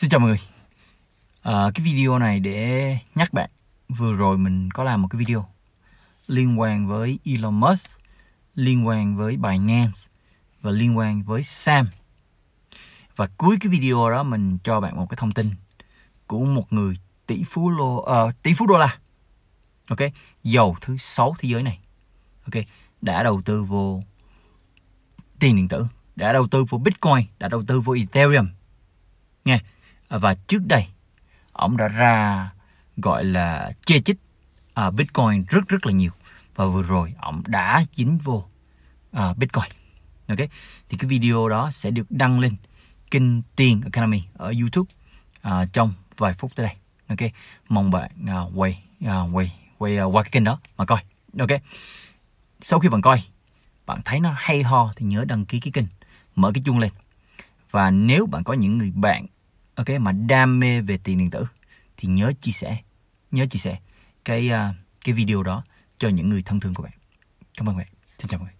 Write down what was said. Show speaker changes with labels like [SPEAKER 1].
[SPEAKER 1] Xin chào mọi người à, Cái video này để nhắc bạn Vừa rồi mình có làm một cái video Liên quan với Elon Musk Liên quan với Binance Và liên quan với Sam Và cuối cái video đó Mình cho bạn một cái thông tin Của một người tỷ phú lô uh, tỷ phú đô la ok giàu thứ sáu thế giới này ok đã đầu tư vô tiền điện tử đã đầu tư vô bitcoin đã đầu tư vô ethereum nghe và trước đây ông đã ra gọi là chê chích à, Bitcoin rất rất là nhiều và vừa rồi ông đã dính vô à, Bitcoin ok thì cái video đó sẽ được đăng lên kênh Tiền Academy ở YouTube à, trong vài phút tới đây ok mong bạn à, quay à, quay quay à, qua cái kênh đó mà coi ok sau khi bạn coi bạn thấy nó hay ho thì nhớ đăng ký cái kênh mở cái chuông lên và nếu bạn có những người bạn ok mà đam mê về tiền điện tử thì nhớ chia sẻ nhớ chia sẻ cái uh, cái video đó cho những người thân thương của bạn cảm ơn bạn xin chào mọi người